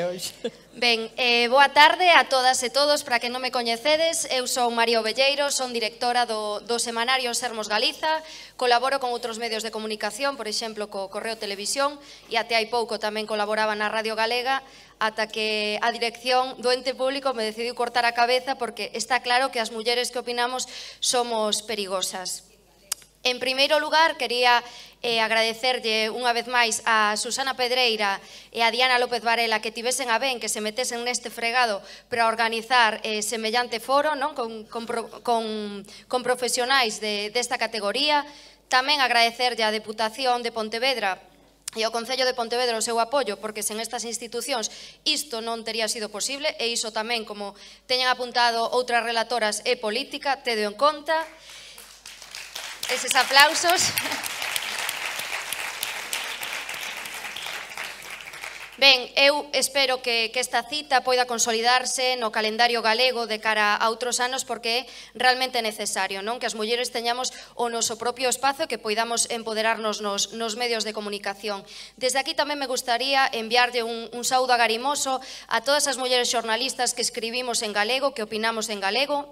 hoxe, hoxe. Ben, eh, boa tarde a todas e todos para que non me coñecedes. Eu sou María Ovelleiro, son directora do, do semanario Sermos Galiza, colaboro con outros medios de comunicación, por exemplo, co Correo Televisión, e até hai pouco tamén colaboraba na Radio Galega, ata que a dirección do ente público me decidiu cortar a cabeza porque está claro que as mulleres que opinamos somos perigosas. En primeiro lugar, quería eh, agradecerlle unha vez máis a Susana Pedreira e a Diana López Varela que tivesen a ben que se metesen neste fregado para organizar eh, semellante foro non con, con, con, con profesionais de, desta categoría. Tamén agradecerlle á Deputación de Pontevedra e ao Concello de Pontevedra o seu apoio, porque sen estas institucións isto non teria sido posible, e iso tamén, como teñen apuntado outras relatoras e política, tedo en conta eses aplausos. Ben, eu espero que, que esta cita poida consolidarse no calendario galego de cara a outros anos porque é realmente necesario non que as mulleres teñamos o noso propio espazo que poidamos empoderarnos nos, nos medios de comunicación. Desde aquí tamén me gustaría enviarlle un, un saúdo agarimoso a todas as mulleres xornalistas que escribimos en galego, que opinamos en galego,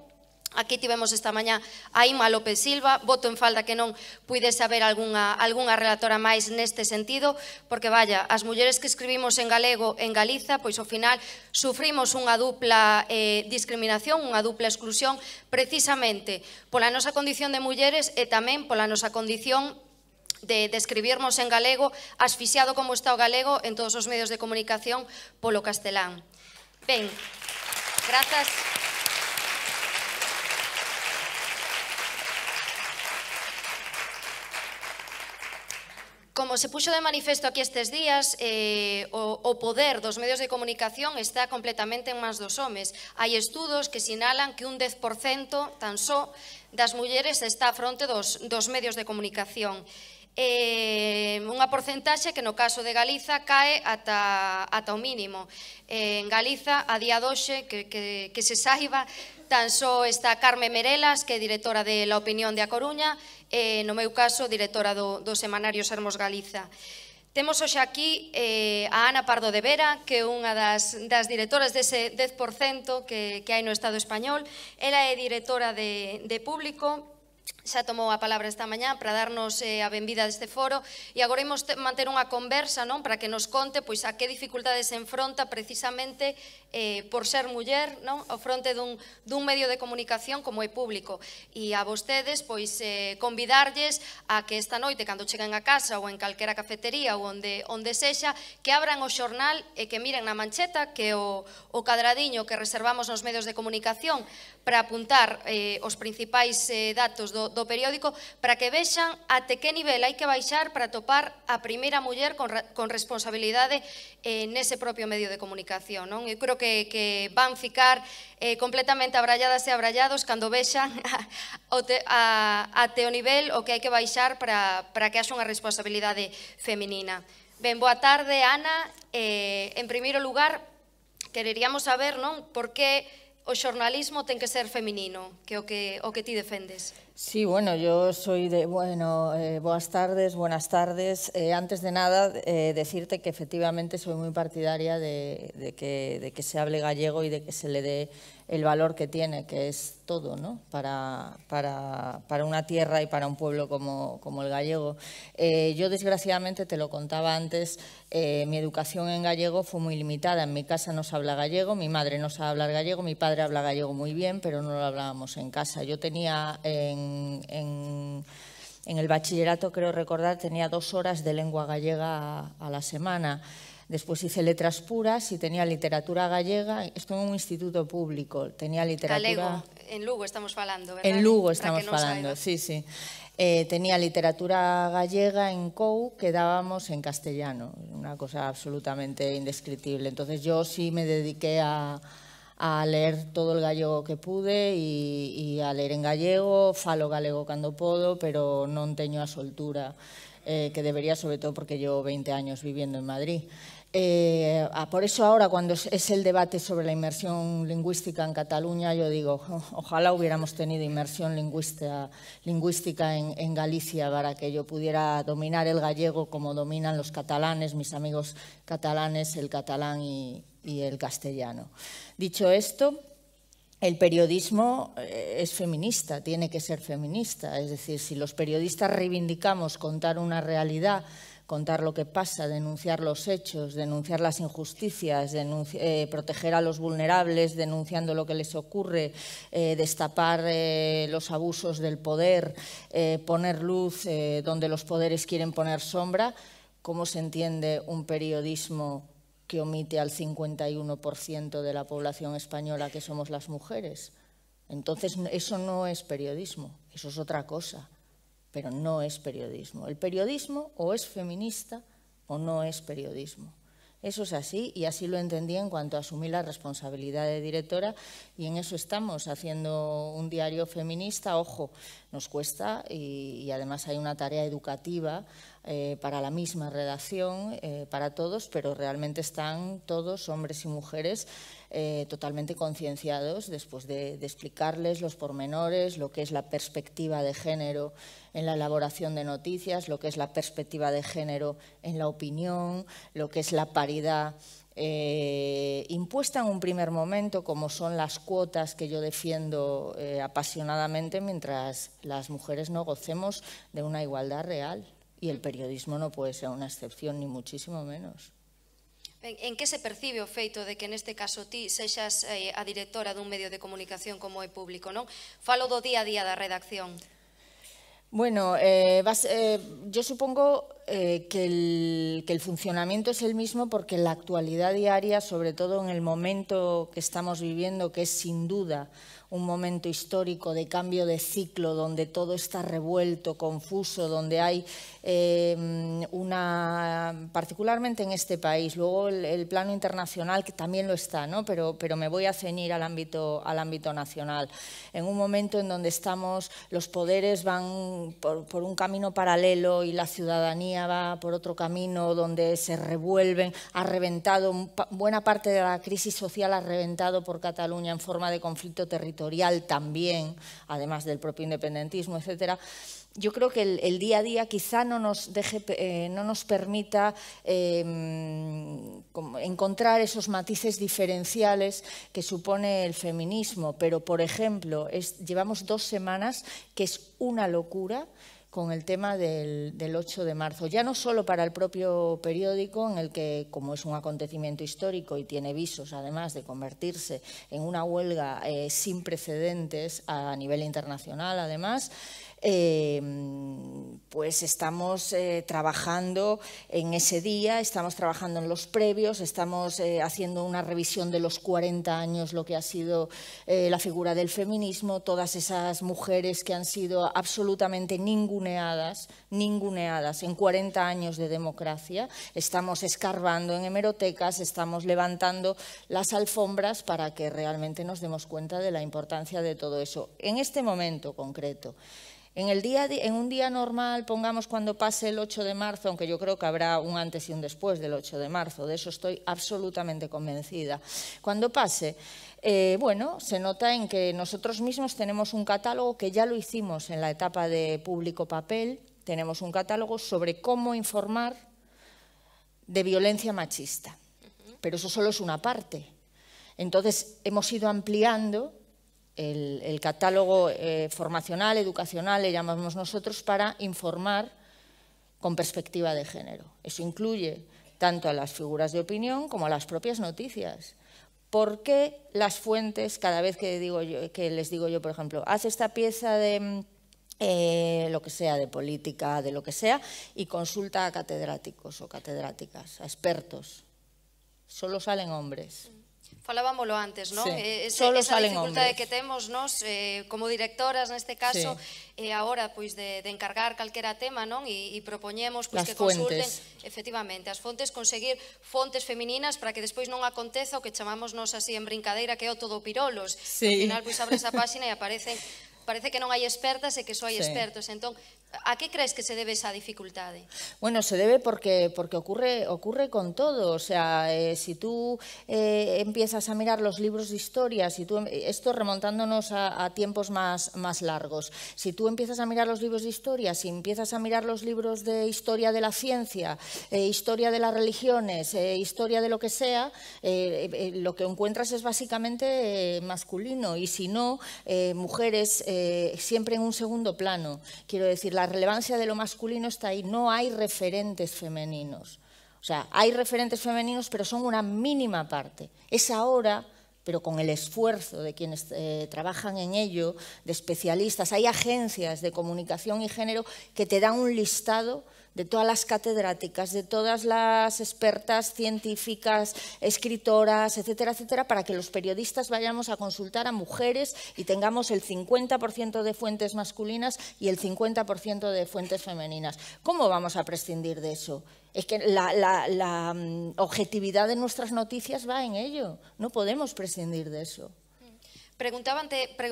Aquí tivemos esta mañá a Ima López Silva, voto en falda que non puide saber algunha, algunha relatora máis neste sentido, porque, vaya, as mulleres que escribimos en galego en Galiza, pois ao final sufrimos unha dupla eh, discriminación, unha dupla exclusión, precisamente pola nosa condición de mulleres e tamén pola nosa condición de, de escribirmos en galego, asfixiado como está o galego en todos os medios de comunicación polo castelán. Ben, grazas. Como se puxo de manifesto aquí estes días, eh, o, o poder dos medios de comunicación está completamente en mans dos homes. Hai estudos que sinalan que un 10% tan só das mulleres está a fronte dos, dos medios de comunicación. Eh, unha porcentaxe que no caso de Galiza cae ata, ata o mínimo. Eh, en Galiza, a día doxe, que, que, que se saiba, tan só está Carme Merelas, que é directora de La Opinión de A Coruña, e, eh, no meu caso, directora do, do Semanario Sermos Galiza. Temos hoxe aquí eh, a Ana Pardo de Vera, que é unha das, das directoras dese 10% que, que hai no Estado español. Ela é directora de, de público, xa tomou a palabra esta mañá para darnos eh, a benvida deste foro e agora imos manter unha conversa non para que nos conte pois a que dificultades se enfronta precisamente eh, por ser muller non? ao fronte dun, dun medio de comunicación como é público. E a vostedes, pois, eh, convidarlles a que esta noite, cando cheguen a casa ou en calquera cafetería ou onde, onde sexa, que abran o xornal e que miren na mancheta que o, o cadradiño que reservamos nos medios de comunicación para apuntar eh, os principais eh, datos do, do periódico para que vexan até que nivel hai que baixar para topar a primeira muller con, con responsabilidade eh, nese propio medio de comunicación. Non? Eu creo que, que van ficar eh, completamente abralladas e abrallados cando vexan o a, a, teo nivel o que hai que baixar para, para que haxa unha responsabilidade feminina. Ben, boa tarde, Ana. Eh, en primeiro lugar, quereríamos saber non por que o xornalismo ten que ser feminino, que o que, o que ti defendes. Sí, bueno, yo soy de, bueno, eh, boas tardes, buenas tardes. Eh, antes de nada, eh, decirte que efectivamente soy muy partidaria de, de, que, de que se hable gallego y de que se le dé el valor que tiene, que es todo, ¿no? Para, para, para una tierra y para un pueblo como, como el gallego. Eh, yo, desgraciadamente, te lo contaba antes, eh, mi educación en gallego fue muy limitada. En mi casa no se habla gallego, mi madre no sabe hablar gallego, mi padre habla gallego muy bien, pero no lo hablábamos en casa. Yo tenía en, en el bachillerato, creo recordar, tenía dos horas de lengua gallega a la semana. Después hice letras puras y tenía literatura gallega. esto en un instituto público, tenía literatura... en Lugo estamos hablando, ¿verdad? En Lugo estamos hablando, sí, sí. Eh, tenía literatura gallega en COU que dábamos en castellano, una cosa absolutamente indescriptible. Entonces yo sí me dediqué a, a leer todo el gallego que pude y, a leer en gallego, falo galego cuando puedo, pero non teño a soltura eh, que debería, sobre todo porque llevo 20 años viviendo en Madrid. Eh, por eso ahora, cuando es el debate sobre la inmersión lingüística en Cataluña, yo digo, oh, ojalá hubiéramos tenido inmersión lingüística en, Galicia para que yo pudiera dominar el gallego como dominan los catalanes, mis amigos catalanes, el catalán y, y el castellano. Dicho esto, el periodismo eh, es feminista, tiene que ser feminista. Es decir, si los periodistas reivindicamos contar una realidad, contar lo que pasa, denunciar los hechos, denunciar las injusticias, eh, proteger a los vulnerables, denunciando lo que les ocurre, eh, destapar los abusos del poder, poner luz donde los poderes quieren poner sombra, ¿cómo se entiende un periodismo que omite al 51% de la población española que somos las mujeres. Entonces, eso no es periodismo, eso es otra cosa, pero no es periodismo. El periodismo o es feminista o no es periodismo. Eso es así y así lo entendí en cuanto asumí la responsabilidad de directora y en eso estamos, haciendo un diario feminista. Ojo, nos cuesta y, y además hay una tarea educativa eh, para la misma redacción, eh, para todos, pero realmente están todos, hombres y mujeres, eh, totalmente concienciados después de, explicarles los pormenores, lo que es la perspectiva de género en la elaboración de noticias, lo que es la perspectiva de género en la opinión, lo que es la paridad. impuesta en un primer momento, como son las cuotas que yo defiendo apasionadamente, mientras las mujeres no gocemos de una igualdad real. Y el periodismo no puede ser una excepción, ni muchísimo menos. En, qué se percibe o feito de que en este caso ti seas eh, a directora un medio de comunicación como El público, Falo do día a día la redacción. Bueno, eh, eh, yo supongo que, el, funcionamiento es el mismo porque la actualidad diaria, sobre todo en el momento que estamos viviendo, que es sin duda un momento histórico de cambio de ciclo, donde todo está revuelto, confuso, donde hay eh, una, particularmente en este país, luego el, plano internacional que también lo está, ¿no? pero, pero me voy a ceñir al ámbito, al ámbito nacional, en un momento en donde estamos, los poderes van por un camino paralelo y la ciudadanía va por otro camino, donde se revuelven, ha reventado, buena parte de la crisis social ha reventado por Cataluña en forma de conflicto territorial también, además del propio independentismo, etcétera, yo creo que el, día a día quizá no nos, deje, eh, no nos permita em, encontrar esos matices diferenciales que supone el feminismo, pero por ejemplo, llevamos dos semanas que es una locura con el tema del, 8 de marzo, ya no solo para el propio periódico, en el que, como es un acontecimiento histórico y tiene visos, además, de convertirse en una huelga eh, sin precedentes a nivel internacional, además, Em, pues estamos eh, trabajando en ese día, estamos trabajando en los previos, estamos eh, haciendo una revisión de los 40 años, lo que ha sido eh, la figura del feminismo, todas esas mujeres que han sido absolutamente ninguneadas, ninguneadas en 40 años de democracia. Estamos escarbando en hemerotecas, estamos levantando las alfombras para que realmente nos demos cuenta de la importancia de todo eso. En este momento concreto, en, el día, en un día normal, pongamos cuando pase el 8 de marzo, aunque yo creo que habrá un antes y un después del 8 de marzo, de eso estoy absolutamente convencida. Cuando pase, eh, bueno, se nota en que nosotros mismos tenemos un catálogo que ya lo hicimos en la etapa de público papel, tenemos un catálogo sobre cómo informar de violencia machista, pero eso solo es una parte. Entonces, hemos ido ampliando el, catálogo eh, formacional, educacional, le llamamos nosotros, para informar con perspectiva de género. Eso incluye tanto a las figuras de opinión como a las propias noticias. Porque las fuentes, cada vez que, digo yo, que les digo yo, por ejemplo, haz esta pieza de eh, lo que sea, de política, de lo que sea, y consulta a catedráticos o catedráticas, a expertos? Solo salen hombres. Falábamolo antes, non? Sí. Eh, ese, Solo esa salen dificultade hombres. que temos nos eh, como directoras neste caso sí. eh, agora pois de, de encargar calquera tema, non? E, e propoñemos pois, Las que consulten efectivamente as fontes, conseguir fontes femininas para que despois non aconteza o que chamamos nos así en brincadeira que é o todo pirolos. Sí. al final pois abres a páxina e aparecen parece que non hai expertas e que só hai sí. expertos. Entón, ¿A qué crees que se debe esa dificultad? Bueno, se debe porque, porque ocurre, ocurre con todo. O sea, eh, si tú eh, empiezas a mirar los libros de historia, si tú, em, esto remontándonos a, tiempos más, más largos, si tú empiezas a mirar los libros de historia, si empiezas a mirar los libros de historia de la ciencia, eh, historia de las religiones, historia de lo que sea, lo que encuentras es básicamente masculino y si no, mujeres siempre en un segundo plano. Quiero decir, la relevancia de lo masculino está ahí, no hay referentes femeninos. O sea, hay referentes femeninos, pero son una mínima parte. Es ahora pero con el esfuerzo de quienes eh, trabajan en ello, de especialistas. Hay agencias de comunicación y género que te dan un listado de todas las catedráticas, de todas las expertas científicas, escritoras, etcétera, etcétera, para que los periodistas vayamos a consultar a mujeres y tengamos el 50% de fuentes masculinas y el 50% de fuentes femeninas. ¿Cómo vamos a prescindir de eso? Es que la, la mm, objetividad de nuestras noticias va en ello. No podemos prescindir de eso. Preguntabante, pre,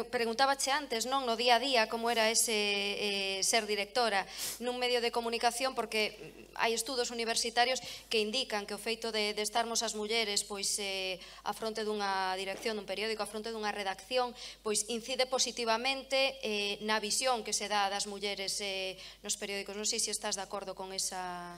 antes, non, no día a día, como era ese eh, ser directora nun medio de comunicación, porque hai estudos universitarios que indican que o feito de, de estarmos as mulleres pois eh, a fronte dunha dirección dun periódico, a fronte dunha redacción, pois incide positivamente eh, na visión que se dá das mulleres eh, nos periódicos. Non sei se estás de acordo con esa...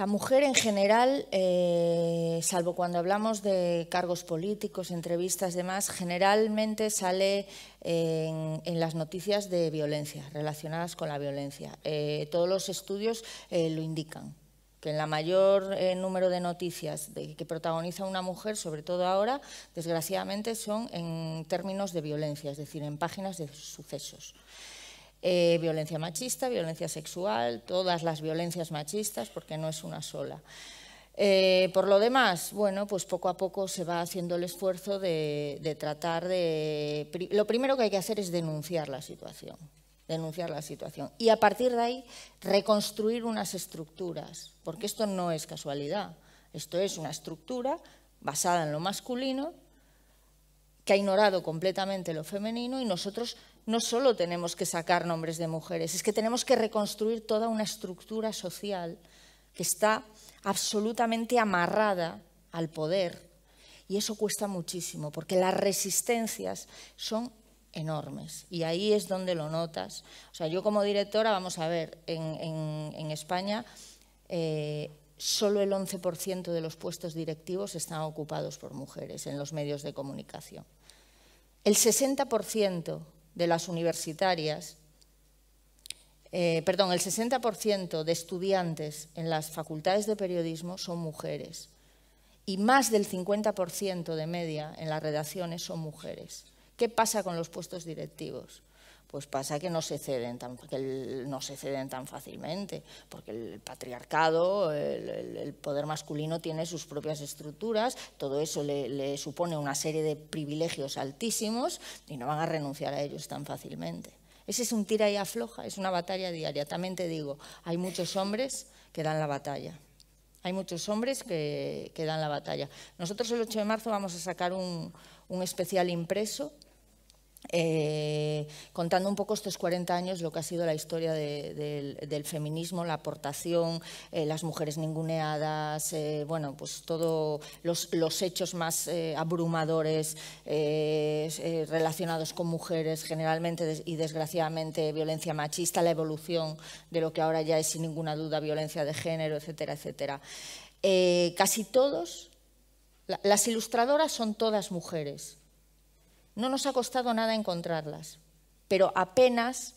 La mujer en general, eh, salvo cuando hablamos de cargos políticos, entrevistas, y demás, generalmente sale en, las noticias de violencia, relacionadas con la violencia. Eh, todos los estudios eh, lo indican que en la mayor número de noticias que protagoniza una mujer, sobre todo ahora, desgraciadamente son en términos de violencia, es decir, en páginas de sucesos. Eh, violencia machista, violencia sexual, todas las violencias machistas, porque no es una sola. Eh, por lo demás, bueno, pues poco a poco se va haciendo el esfuerzo de, de tratar de... Lo primero que hay que hacer es denunciar la situación, denunciar la situación. Y a partir de ahí, reconstruir unas estructuras, porque esto no es casualidad. Esto es una estructura basada en lo masculino que ha ignorado completamente lo femenino y nosotros no solo tenemos que sacar nombres de mujeres, es que tenemos que reconstruir toda una estructura social que está absolutamente amarrada al poder. Y eso cuesta muchísimo, porque las resistencias son enormes. Y ahí es donde lo notas. O sea, yo como directora, vamos a ver, en, España eh, solo el 11% de los puestos directivos están ocupados por mujeres en los medios de comunicación. El 60% de las universitarias, eh, perdón, el 60% de estudiantes en las facultades de periodismo son mujeres y más del 50% de media en las redacciones son mujeres. ¿Qué pasa con los puestos directivos? pues pasa que no se ceden tan, no se ceden tan fácilmente, porque el patriarcado, el, poder masculino tiene sus propias estructuras, todo eso le, supone una serie de privilegios altísimos y no van a renunciar a ellos tan fácilmente. Ese es un tira y afloja, es una batalla diaria. También te digo, hay muchos hombres que dan la batalla. Hay muchos hombres que, dan la batalla. Nosotros el 8 de marzo vamos a sacar un, un especial impreso eh, contando un poco estos 40 años lo que ha sido la historia del, feminismo, la aportación, eh, las mujeres ninguneadas, eh, bueno, pues todos los, hechos más abrumadores relacionados con mujeres generalmente y desgraciadamente violencia machista, la evolución de lo que ahora ya es sin ninguna duda violencia de género, etcétera, etcétera. casi todos, las ilustradoras son todas mujeres no nos ha costado nada encontrarlas, pero apenas,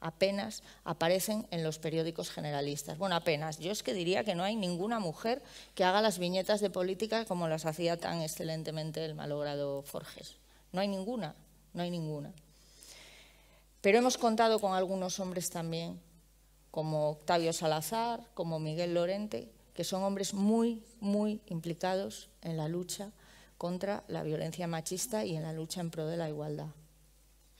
apenas aparecen en los periódicos generalistas. Bueno, apenas. Yo es que diría que no hay ninguna mujer que haga las viñetas de política como las hacía tan excelentemente el malogrado Forges. No hay ninguna, no hay ninguna. Pero hemos contado con algunos hombres también, como Octavio Salazar, como Miguel Lorente, que son hombres muy, muy implicados en la lucha contra la violencia machista e en la lucha en pro de la igualdad.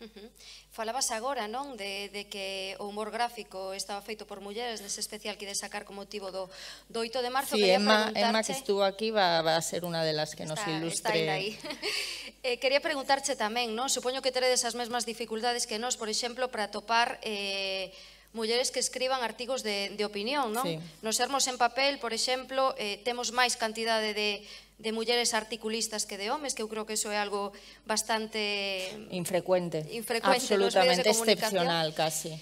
Uh -huh. Falabas agora, non, de, de que o humor gráfico estaba feito por mulleres nese especial que de sacar como motivo do, do 8 de marzo. Sí, quería Emma, Emma que estuvo aquí va, va a ser unha de las que está, nos ilustre. Está aí. eh, quería preguntarche tamén, non, supoño que teredes as mesmas dificultades que nós, por exemplo, para topar... Eh, mulleres que escriban artigos de, de opinión, non? Sí. Nos sermos en papel, por exemplo, eh, temos máis cantidade de, de mulleres articulistas que de homes, que eu creo que iso é algo bastante... Infrecuente. Infrecuente. Absolutamente excepcional, casi.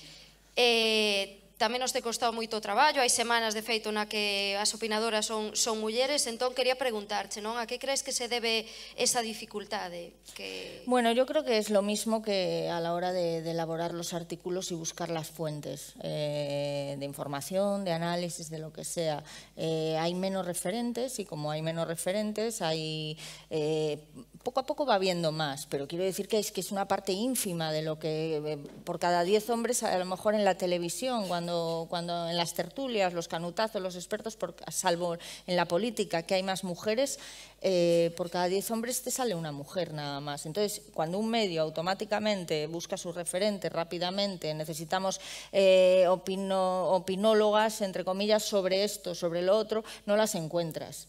Eh, También nos te costado mucho trabajo, hay semanas de feito las que las opinadoras son, mujeres, entonces quería preguntarte non? A qué crees que se debe esa dificultad? Que... Bueno, yo creo que es lo mismo que a la hora de, elaborar los artículos y buscar las fuentes eh, de información, de análisis, de lo que sea. Eh, hay menos referentes y como hay menos referentes, hay... Eh, poco a poco va viendo más, pero quiero decir que es que es una parte ínfima de lo que por cada 10 hombres a lo mejor en la televisión cuando cuando, en las tertulias, los canutazos, los expertos, salvo en la política, que hay más mujeres, eh, por cada 10 hombres te sale una mujer nada más. Entonces, cuando un medio automáticamente busca su referente rápidamente, necesitamos eh, opinólogas, entre comillas, sobre esto, sobre lo otro, no las encuentras.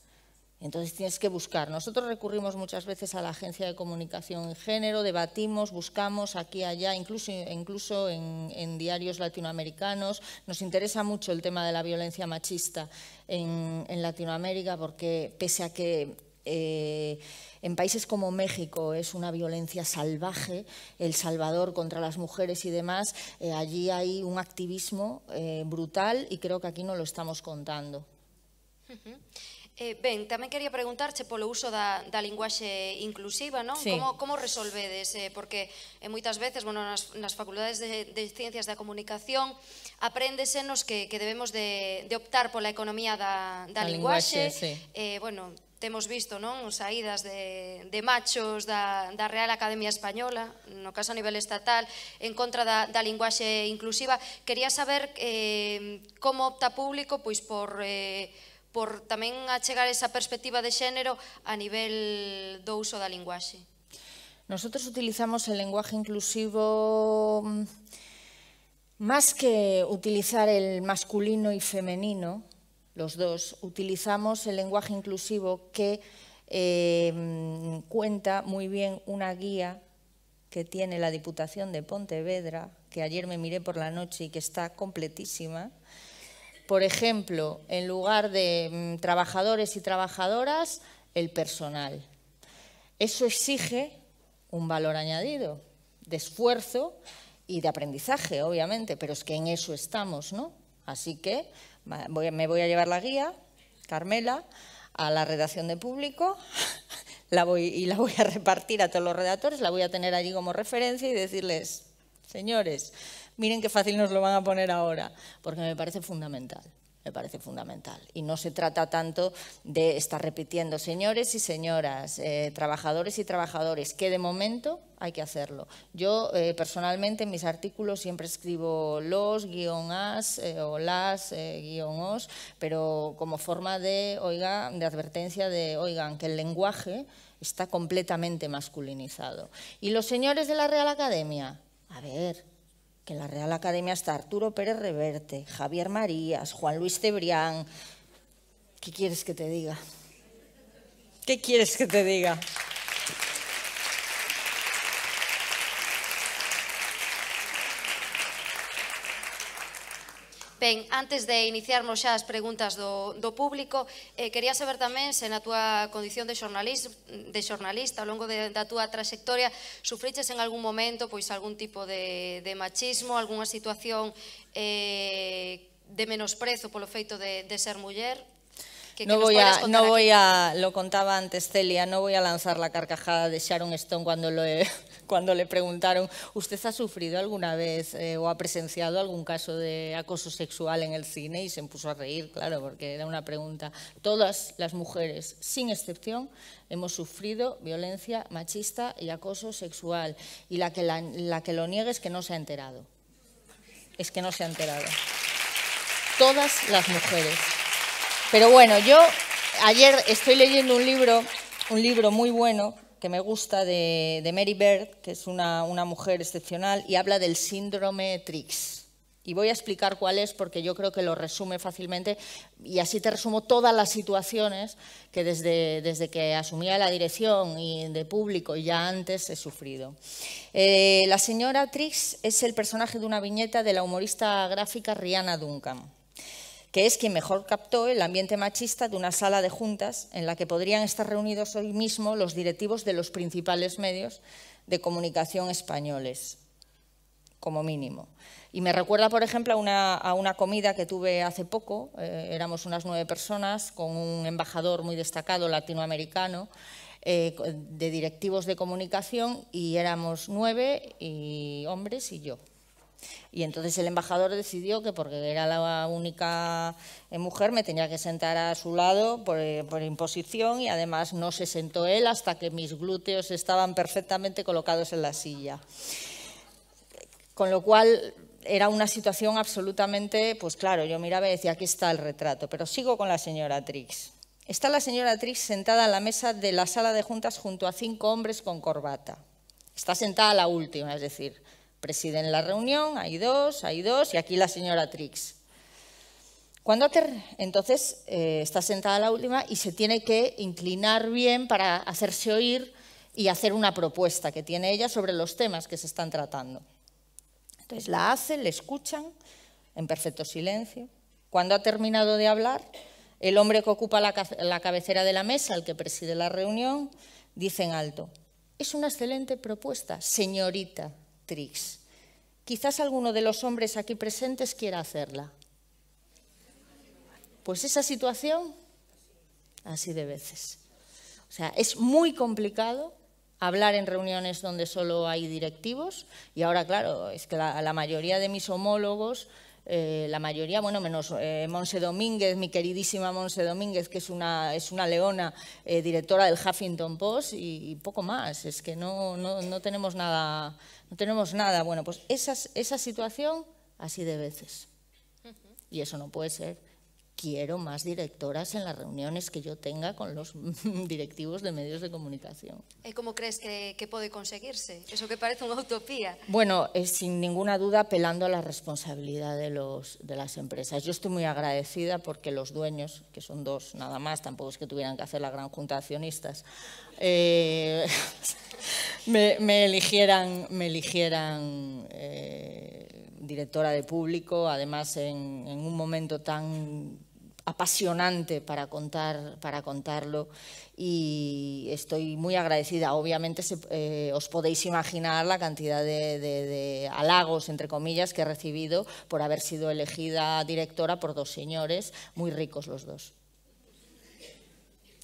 Entonces tienes que buscar. Nosotros recurrimos muchas veces a la agencia de comunicación en género, debatimos, buscamos aquí, allá, incluso, incluso en, diarios latinoamericanos. Nos interesa mucho el tema de la violencia machista en, Latinoamérica porque pese a que eh, en países como México es una violencia salvaje, El Salvador contra las mujeres y demás, eh, allí hay un activismo eh, brutal y creo que aquí no lo estamos contando. Eh, ben, tamén quería preguntarche polo uso da, da linguaxe inclusiva, non? Sí. Como, como resolvedes? Eh, porque eh, moitas veces, bueno, nas, nas facultades de, de Ciencias da Comunicación apréndesenos que, que debemos de, de optar pola economía da, da, da linguaxe. linguaxe sí. eh, bueno, temos visto non saídas de, de machos da, da Real Academia Española, no caso a nivel estatal, en contra da, da linguaxe inclusiva. Quería saber eh, como opta público pois por... Eh, por también achegar esa perspectiva de género a nivel do uso da linguaxe? Nosotros utilizamos el lenguaje inclusivo mm, más que utilizar el masculino y femenino, los dos, utilizamos el lenguaje inclusivo que eh, mm, cuenta muy bien una guía que tiene la Diputación de Pontevedra, que ayer me miré por la noche y que está completísima, por ejemplo, en lugar de mm, trabajadores y trabajadoras, el personal. Eso exige un valor añadido de esfuerzo y de aprendizaje, obviamente, pero es que en eso estamos, ¿no? Así que me voy a llevar la guía, Carmela, a la redacción de público y la voy a repartir a todos los redactores, la voy a tener allí como referencia y decirles, señores, miren qué fácil nos lo van a poner ahora, porque me parece fundamental me parece fundamental. Y no se trata tanto de estar repitiendo, señores y señoras, eh, trabajadores y trabajadores, que de momento hay que hacerlo. Yo eh, personalmente en mis artículos siempre escribo los, guión as eh, o las, os, pero como forma de, oiga, de advertencia de, oigan, que el lenguaje está completamente masculinizado. Y los señores de la Real Academia, a ver, que en la Real Academia está Arturo Pérez Reverte, Javier Marías, Juan Luis Cebrián. ¿Qué quieres que te diga? ¿Qué quieres que te diga? Ben, antes de iniciarmos xa as preguntas do, do público, eh, quería saber tamén se na túa condición de xornalista, de xornalista ao longo de, da túa trayectoria sufriches en algún momento pois algún tipo de, de machismo, algunha situación eh, de menosprezo polo feito de, de ser muller? no, voy a, no voy a, lo contaba antes Celia, no voy a lanzar la carcajada de Sharon Stone cuando, lo cuando le preguntaron, ¿usted ha sufrido alguna vez eh, o ha presenciado algún caso de acoso sexual en el cine? Y se puso a reír, claro, porque era una pregunta. Todas las mujeres, sin excepción, hemos sufrido violencia machista y acoso sexual. Y la que, la, la que lo niegue es que no se ha enterado. Es que no se ha enterado. Todas las mujeres. Pero bueno, yo ayer estoy leyendo un libro, un libro muy bueno que me gusta de, Mary Bird, que es una, mujer excepcional, y habla del síndrome Trix. Y voy a explicar cuál es porque yo creo que lo resume fácilmente y así te resumo todas las situaciones que desde, desde que asumía la dirección y de público y ya antes he sufrido. Eh, la señora Trix es el personaje de una viñeta de la humorista gráfica Rihanna Duncan que es quien mejor captó el ambiente machista de una sala de juntas en la que podrían estar reunidos hoy mismo los directivos de los principales medios de comunicación españoles, como mínimo. Y me recuerda, por ejemplo, a una, comida que tuve hace poco, eh, éramos unas nueve personas, con un embajador muy destacado latinoamericano, eh, de directivos de comunicación, y éramos nueve y hombres y yo. Y entonces el embajador decidió que porque era la única eh, mujer me tenía que sentar a su lado eh, por, imposición y además no se sentó él hasta que mis glúteos estaban perfectamente colocados en la silla. Con lo cual era una situación absolutamente, pues claro, yo miraba y decía, aquí está el retrato, pero sigo con la señora Trix. Está la señora Trix sentada a la mesa de la sala de juntas junto a cinco hombres con corbata. Está sentada la última, es decir, Presiden la reunión, hay dos, hay dos, y aquí la señora Trix. Cuando entonces eh, está sentada la última y se tiene que inclinar bien para hacerse oír y hacer una propuesta que tiene ella sobre los temas que se están tratando. Entonces la hacen, le escuchan en perfecto silencio. Cuando ha terminado de hablar, el hombre que ocupa la cabecera de la mesa, el que preside la reunión, dice en alto, es una excelente propuesta, señorita Trix. Quizás alguno de los hombres aquí presentes quiera hacerla. Pues esa situación, así de veces. O sea, es muy complicado hablar en reuniones donde solo hay directivos y ahora, claro, es que la, la mayoría de mis homólogos eh, la mayoría, bueno, menos eh, Monse Domínguez, mi queridísima Monse Domínguez, que es una, leona eh, directora del Huffington Post y, poco más, es que no, tenemos nada, no tenemos nada. Bueno, pues esas, esa situación así de veces. Y eso no puede ser quiero más directoras en las reuniones que yo tenga con los directivos de medios de comunicación. Eh, ¿Cómo crees eh, que, puede conseguirse? Eso que parece una utopía. Bueno, eh, sin ninguna duda apelando a la responsabilidad de, los, de las empresas. Yo estoy muy agradecida porque los dueños, que son dos nada más, tampoco es que tuvieran que hacer la gran junta de accionistas, me, eligieran, me eligieran directora de público, además en un momento tan apasionante para, contar, para contarlo y estoy muy agradecida. Obviamente eh, os podéis imaginar la cantidad de, de, halagos, entre comillas, que he recibido por haber sido elegida directora por dos señores, muy ricos los dos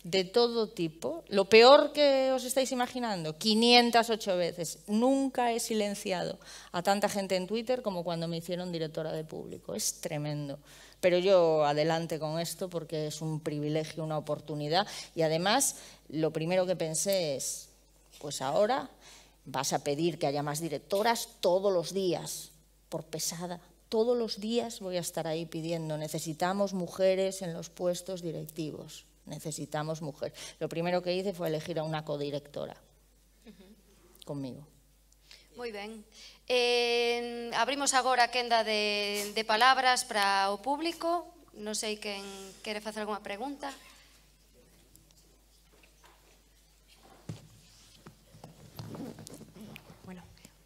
de todo tipo. Lo peor que os estáis imaginando, 508 veces. Nunca he silenciado a tanta gente en Twitter como cuando me hicieron directora de público. Es tremendo. Pero yo adelante con esto porque es un privilegio, una oportunidad. Y además, lo primero que pensé es, pues ahora vas a pedir que haya más directoras todos los días, por pesada. Todos los días voy a estar ahí pidiendo, necesitamos mujeres en los puestos directivos necesitamos mujer. Lo primero que hice fue elegir a una codirectora conmigo. Moi ben. Eh, abrimos agora a quenda de, de palabras para o público. Non sei quen quere facer alguma pregunta.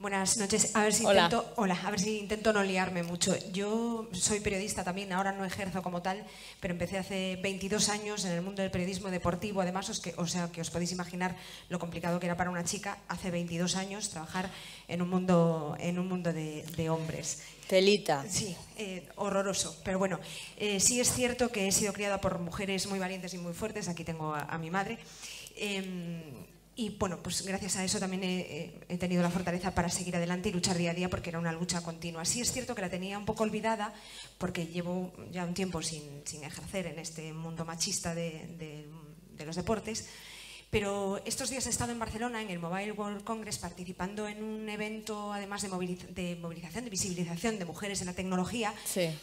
Buenas noches. A ver si intento, hola, a ver si intento no liarme mucho. Yo soy periodista también, ahora no ejerzo como tal, pero empecé hace 22 años en el mundo del periodismo deportivo. Además, os que, o sea, que os podéis imaginar lo complicado que era para una chica hace 22 años trabajar en un mundo en un mundo de, hombres. Felita. Sí, eh, horroroso. Pero bueno, eh, sí es cierto que he sido criada por mujeres muy valientes y muy fuertes. Aquí tengo a, mi madre. Em, y bueno, pues gracias a eso también he, tenido la fortaleza para seguir adelante y luchar día a día porque era una lucha continua. Sí es cierto que la tenía un poco olvidada porque llevo ya un tiempo sin, ejercer en este mundo machista de, los deportes, pero estos días he estado en Barcelona en el Mobile World Congress participando en un evento además de, movilización, de visibilización de mujeres en la tecnología,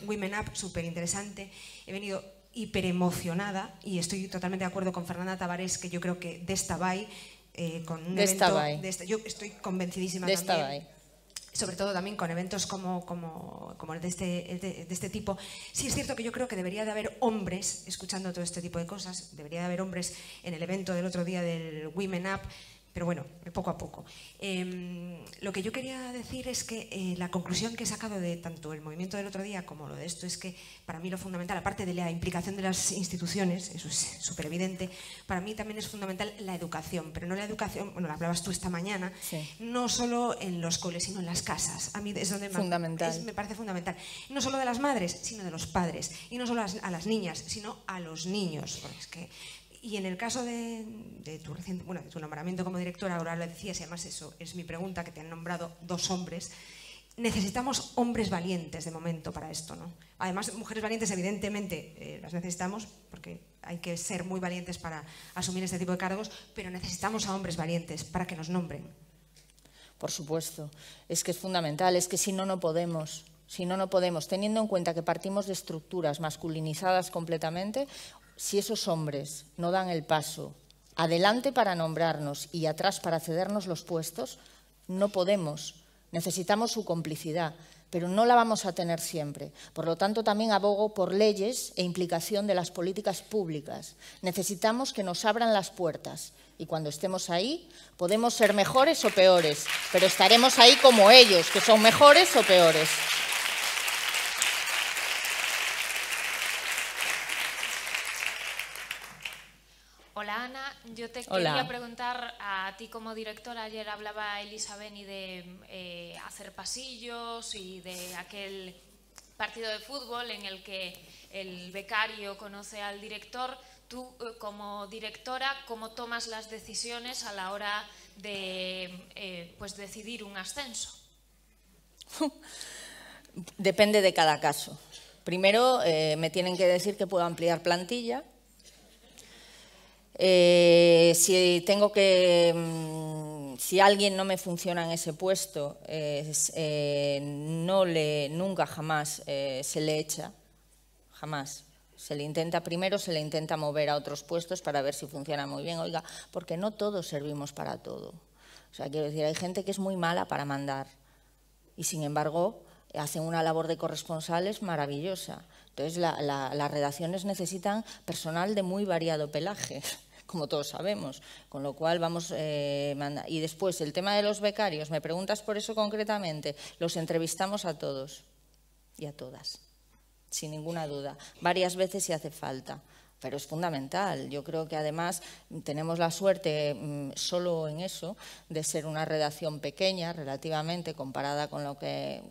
Women Up, súper interesante. He venido hiper emocionada y estoy totalmente de acuerdo con Fernanda Tavares que yo creo que de esta bye eh, yo estoy convencidísima de sobre todo también con eventos como, como, el de este, de, este tipo. Sí es cierto que yo creo que debería de haber hombres, escuchando todo este tipo de cosas, debería de haber hombres en el evento del otro día del Women Up, pero bueno, poco a poco. Em, lo que yo quería decir es que eh, la conclusión que he sacado de tanto el movimiento del otro día como lo de esto es que para mí lo fundamental, aparte de la implicación de las instituciones, eso es súper evidente, para mí también es fundamental la educación, pero no la educación, bueno, la hablabas tú esta mañana, no solo en los coles, sino en las casas. A mí es donde fundamental. me parece fundamental. No solo de las madres, sino de los padres. Y no solo a las, niñas, sino a los niños. que y en el caso de, tu tu nombramiento como directora, ahora lo decías, y además eso es mi pregunta, que te han nombrado dos hombres, necesitamos hombres valientes de momento para esto, ¿no? Además, mujeres valientes evidentemente eh, las necesitamos porque hay que ser muy valientes para asumir este tipo de cargos, pero necesitamos a hombres valientes para que nos nombren. Por supuesto, es que es fundamental, es que si no, no podemos. Si no, no podemos, teniendo en cuenta que partimos de estructuras masculinizadas completamente, si esos hombres no dan el paso adelante para nombrarnos y atrás para cedernos los puestos, no podemos. Necesitamos su complicidad, pero no la vamos a tener siempre. Por lo tanto, también abogo por leyes e implicación de las políticas públicas. Necesitamos que nos abran las puertas y cuando estemos ahí podemos ser mejores o peores, pero estaremos ahí como ellos, que son mejores o peores. Hola Ana, yo te quería preguntar a ti como directora, ayer hablaba Elisa Beni de eh, hacer pasillos y de aquel partido de fútbol en el que el becario conoce al director. Tú eh, como directora, ¿cómo tomas las decisiones a la hora de eh, pues decidir un ascenso? Depende de cada caso. Primero, me tienen que decir que puedo ampliar plantilla, eh, si tengo que, mm, si alguien no me funciona en ese puesto, eh, no le, nunca jamás eh, se le echa, jamás. Se le intenta primero, se le intenta mover a otros puestos para ver si funciona muy bien. Oiga, porque no todos servimos para todo. O sea, quiero decir, hay gente que es muy mala para mandar y sin embargo hacen una labor de corresponsales maravillosa. Entonces, las redacciones necesitan personal de muy variado pelaje. como todos sabemos, con lo cual vamos... Eh, y después, el tema de los becarios, me preguntas por eso concretamente, los entrevistamos a todos y a todas, sin ninguna duda, varias veces si hace falta pero es fundamental. Yo creo que además tenemos la suerte mm, solo en eso de ser una redacción pequeña relativamente comparada con lo que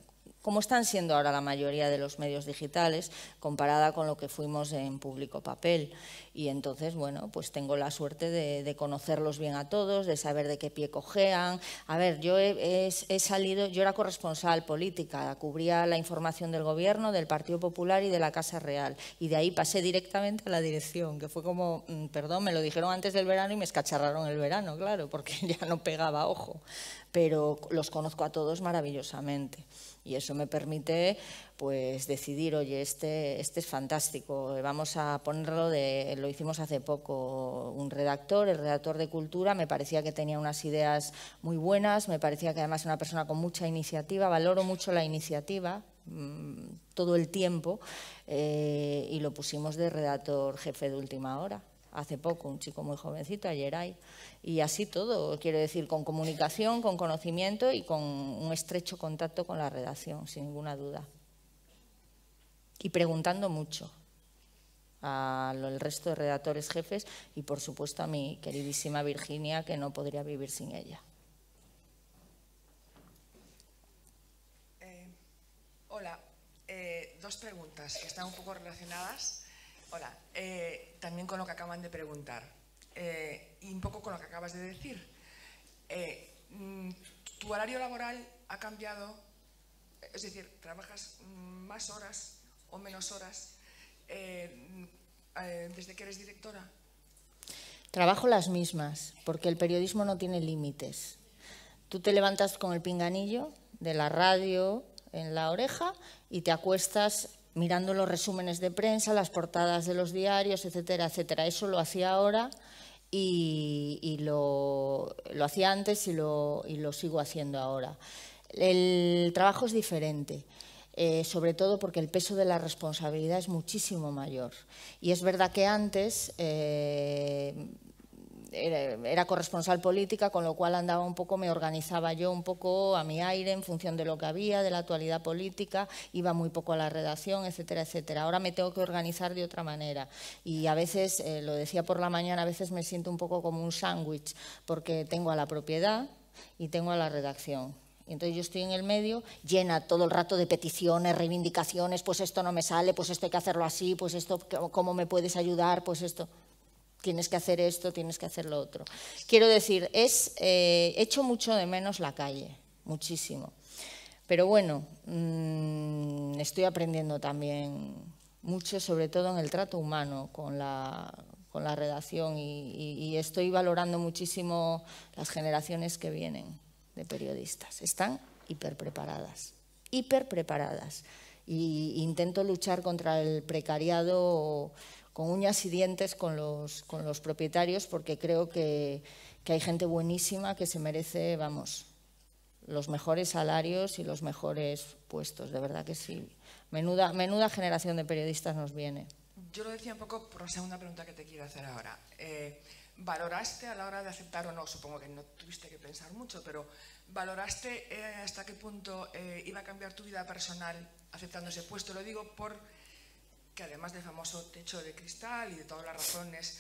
como están siendo ahora la mayoría de los medios digitales, comparada con lo que fuimos en público papel. Y entonces, bueno, pues tengo la suerte de, conocerlos bien a todos, de saber de qué pie cojean. A ver, yo he salido, yo era corresponsal política, cubría la información del gobierno, del Partido Popular y de la Casa Real. Y de ahí pasé directamente a la dirección, que fue como, mm, perdón, me lo dijeron antes del verano y me escacharraron el verano, claro, porque ya no pegaba ojo. Pero los conozco a todos maravillosamente. Y eso me permite pues decidir, oye, este, este es fantástico, vamos a ponerlo de, lo hicimos hace poco, un redactor, el redactor de cultura, me parecía que tenía unas ideas muy buenas, me parecía que además era una persona con mucha iniciativa, valoro mucho la iniciativa, mm, todo el tiempo eh, y lo pusimos de redactor jefe de última hora. Hace poco, un chico muy jovencito, ayer hay. Y así todo, quiero decir, con comunicación, con conocimiento y con un estrecho contacto con la redacción, sin ninguna duda y preguntando mucho al resto de redactores jefes y, por supuesto, a mi queridísima Virginia, que no podría vivir sin ella. Eh, hola, eh, dos preguntas que están un poco relacionadas. Hola, eh, también con lo que acaban de preguntar y un poco con lo que acabas de decir. Mm, ¿Tu horario laboral ha cambiado? Es decir, ¿trabajas más horas o menos horas eh, eh, desde que eres directora? Trabajo las mismas, porque el periodismo no tiene límites. Tú te levantas con el pinganillo de la radio en la oreja y te acuestas mirando los resúmenes de prensa, las portadas de los diarios, etcétera, etcétera. Eso lo hacía ahora y, lo, hacía antes y lo, y lo sigo haciendo ahora. El trabajo es diferente. Eh, sobre todo porque el peso de la responsabilidad es muchísimo mayor. Y es verdad que antes eh, era, corresponsal política, con lo cual andaba un poco, me organizaba yo un poco a mi aire en función de lo que había, de la actualidad política, iba muy poco a la redacción, etcétera, etcétera. Ahora me tengo que organizar de otra manera y a veces, eh, lo decía por la mañana, a veces me siento un poco como un sándwich porque tengo a la propiedad y tengo a la redacción y entonces yo estoy en el medio, llena todo el rato de peticiones, reivindicaciones, pues esto no me sale, pues esto hay que hacerlo así, pues esto, ¿cómo me puedes ayudar? Pues esto, tienes que hacer esto, tienes que hacer lo otro. Quiero decir, es, hecho eh, echo mucho de menos la calle, muchísimo. Pero bueno, mm, estoy aprendiendo también mucho, sobre todo en el trato humano con la, con redacción y estoy valorando muchísimo las generaciones que vienen de periodistas. Están hiper preparadas Y intento luchar contra el precariado con uñas y dientes con los, con los propietarios porque creo que, hay gente buenísima que se merece, vamos, los mejores salarios y los mejores puestos. De verdad que sí. Menuda, menuda generación de periodistas nos viene. Yo lo decía un poco por la segunda pregunta que te quiero hacer ahora. Eh, valoraste a la hora de aceptar o no, supongo que no tuviste que pensar mucho, pero valoraste eh, hasta qué punto eh, iba a cambiar tu vida personal aceptando ese puesto. Lo digo porque además del famoso techo de cristal y de todas las razones,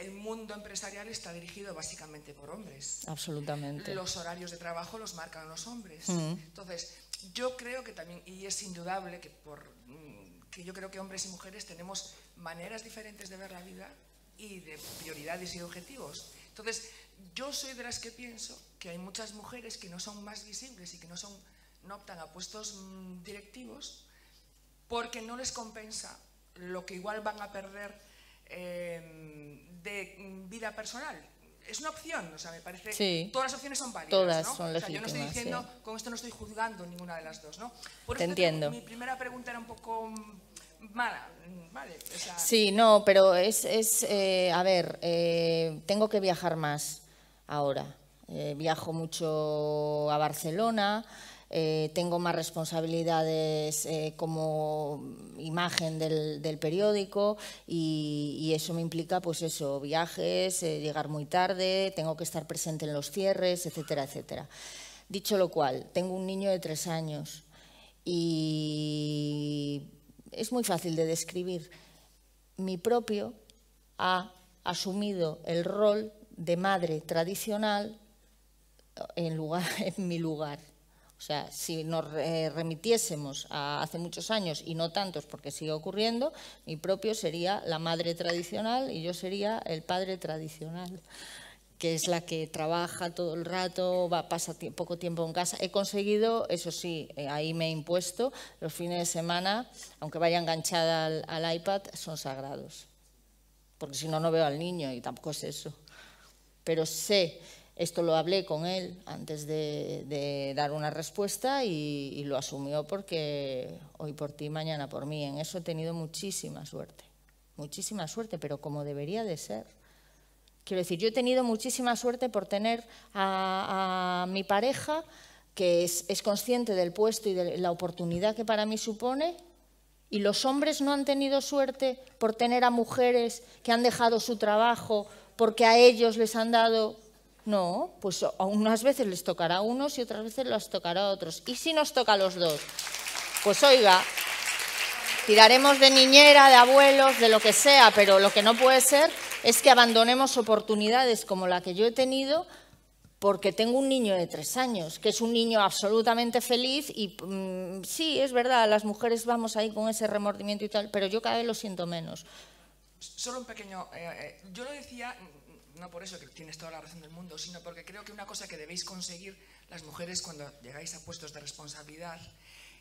el mundo empresarial está dirigido básicamente por hombres. Absolutamente. Los horarios de trabajo los marcan los hombres. Mm. Entonces, yo creo que también, y es indudable que por mm, que yo creo que hombres y mujeres tenemos maneras diferentes de ver la vida, y de prioridades y objetivos. Entonces, yo soy de las que pienso que hay muchas mujeres que no son más visibles y que no, son, no optan a puestos mm, directivos porque no les compensa lo que igual van a perder em, de mm, vida personal. Es una opción, o sea, me parece. que todas las opciones son válidas. Todas ¿no? son legítimas, yo no estoy diciendo, con esto no estoy juzgando ninguna de las dos, ¿no? Por entiendo. mi primera pregunta era un poco mm, Sí, no, pero es, eh, a ver, eh, tengo que viajar más ahora. Eh, viajo mucho a Barcelona, tengo más responsabilidades como imagen del, periódico y, y, eso me implica, pues eso, viajes, llegar muy tarde, tengo que estar presente en los cierres, etcétera, etcétera. Dicho lo cual, tengo un niño de tres años y es muy fácil de describir. Mi propio ha asumido el rol de madre tradicional eh, en, mi lugar. O sea, si nos eh, remitiésemos a hace muchos años, y no tantos porque sigue ocurriendo, mi propio sería la madre tradicional y yo sería el padre tradicional que es la que trabaja todo el rato, va, pasa poco tiempo en casa. He conseguido, eso sí, eh, ahí me he impuesto, los fines de semana, aunque vaya enganchada al, iPad, son sagrados. Porque si no, no veo al niño y tampoco es eso. Pero sé, esto lo hablé con él antes de, dar una respuesta y, y lo asumió porque hoy por ti, mañana por mí. En eso he tenido muchísima suerte. Muchísima suerte, pero como debería de ser. Quiero decir, yo he tenido muchísima suerte por tener a, mi pareja que es, es, consciente del puesto y de la oportunidad que para mí supone. Y los hombres no han tenido suerte por tener a mujeres que han dejado su trabajo porque a ellos les han dado... No, pues a unas veces les tocará a unos y otras veces las tocará a otros. ¿Y si nos toca a los dos? Pues oiga, tiraremos de niñera, de abuelos, de lo que sea, pero lo que no puede ser es que abandonemos oportunidades como la que yo he tenido porque tengo un niño de tres años, que es un niño absolutamente feliz y mm, sí, es verdad, las mujeres vamos ahí con ese remordimiento y tal, pero yo cada vez lo siento menos. Solo un pequeño... Eh, eh, yo lo decía, no por eso que tienes toda la razón del mundo, sino porque creo que una cosa que debéis conseguir las mujeres cuando llegáis a puestos de responsabilidad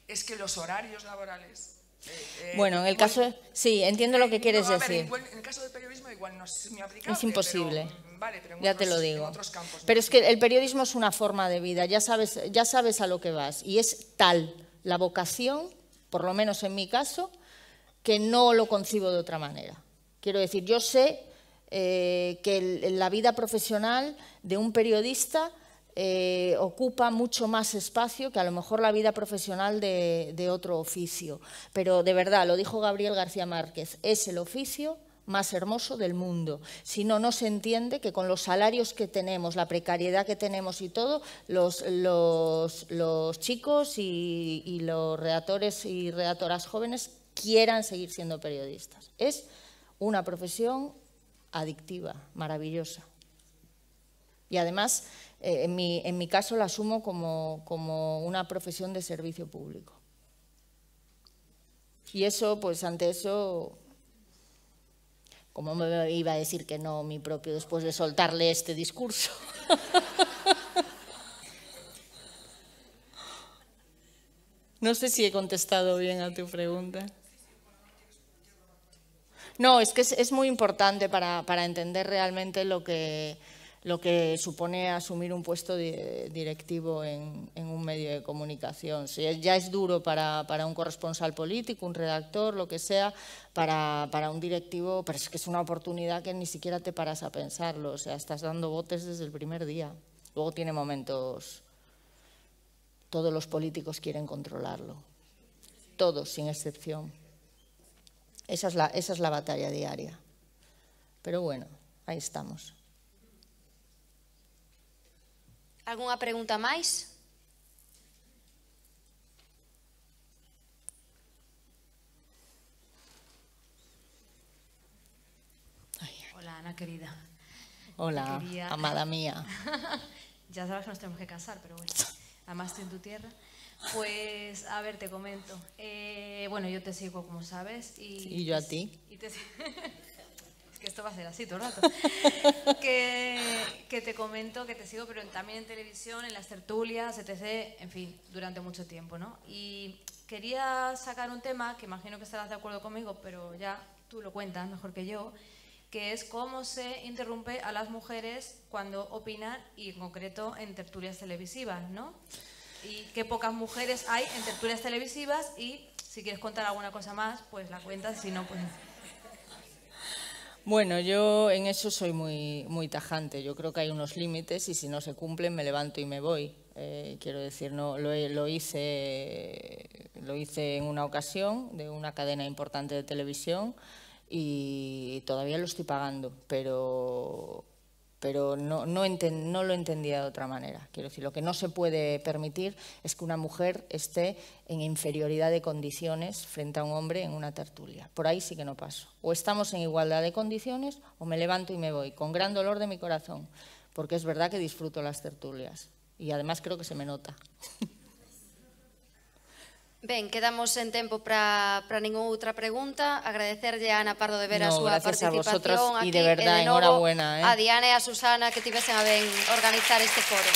es que los horarios laborales eh, eh, bueno, en el caso, sí, entiendo lo que eh, quieres decir. en el caso del periodismo igual no es Es imposible. Mm, ya te lo digo. pero es que el periodismo es una forma de vida, ya sabes, ya sabes a lo que vas. Y es tal la vocación, por lo menos en mi caso, que no lo concibo de otra manera. Quiero decir, yo sé que la vida profesional de un periodista eh, ocupa mucho más espacio que a lo mejor la vida profesional de, otro oficio. Pero de verdad, lo dijo Gabriel García Márquez, es el oficio más hermoso del mundo. Si no, no se entiende que con los salarios que tenemos, la precariedad que tenemos y todo, los, chicos y, y, los redactores y redactoras jóvenes quieran seguir siendo periodistas. Es una profesión adictiva, maravillosa. Y además eh, en, mi, caso la asumo como, como una profesión de servicio público. Y eso, pues ante eso, como me iba a decir que no mi propio después de soltarle este discurso? no sé si he contestado bien a tu pregunta. No, es que es, muy importante para entender realmente lo que, lo que supone asumir un puesto directivo en, un medio de comunicación. Si ya es duro para, un corresponsal político, un redactor, lo que sea, para, un directivo, pero es que es una oportunidad que ni siquiera te paras a pensarlo, o sea, estás dando botes desde el primer día. Luego tiene momentos, todos los políticos quieren controlarlo, todos sin excepción. es esa es la batalla diaria. Pero bueno, ahí estamos. ¿Alguna pregunta más? Hola, Ana querida. Hola, amada mía. ya sabes que nos tenemos que casar, pero bueno, amaste en tu tierra. Pues, a ver, te comento. Eh, bueno, yo te sigo, como sabes. Y, yo a ti. esto va a ser así todo el rato, que, te comento, que te sigo, pero también en televisión, en las tertulias, etc., en fin, durante mucho tiempo, ¿no? Y quería sacar un tema que imagino que estarás de acuerdo conmigo, pero ya tú lo cuentas mejor que yo, que es cómo se interrumpe a las mujeres cuando opinan y en concreto en tertulias televisivas, ¿no? Y qué pocas mujeres hay en tertulias televisivas y si quieres contar alguna cosa más, pues la cuentas, si no, pues... Bueno, yo en eso soy muy, muy tajante. Yo creo que hay unos límites y si no se cumplen me levanto y me voy. Eh, quiero decir, no, lo, lo, hice, lo hice en una ocasión de una cadena importante de televisión y todavía lo estoy pagando, pero pero no, no, lo entendía de otra manera. Quiero decir, lo que no se puede permitir es que una mujer esté en inferioridad de condiciones frente a un hombre en una tertulia. Por ahí sí que no paso. O estamos en igualdad de condiciones o me levanto y me voy, con gran dolor de mi corazón, porque es verdad que disfruto las tertulias y además creo que se me nota. Ben, quedamos en tempo para ninguna outra pregunta. Agradecerlle a Ana Pardo de ver no, a súa participación a aquí. E de verdad, enhorabuena. Eh? A Diana e a Susana que tivesen a ben organizar este foro.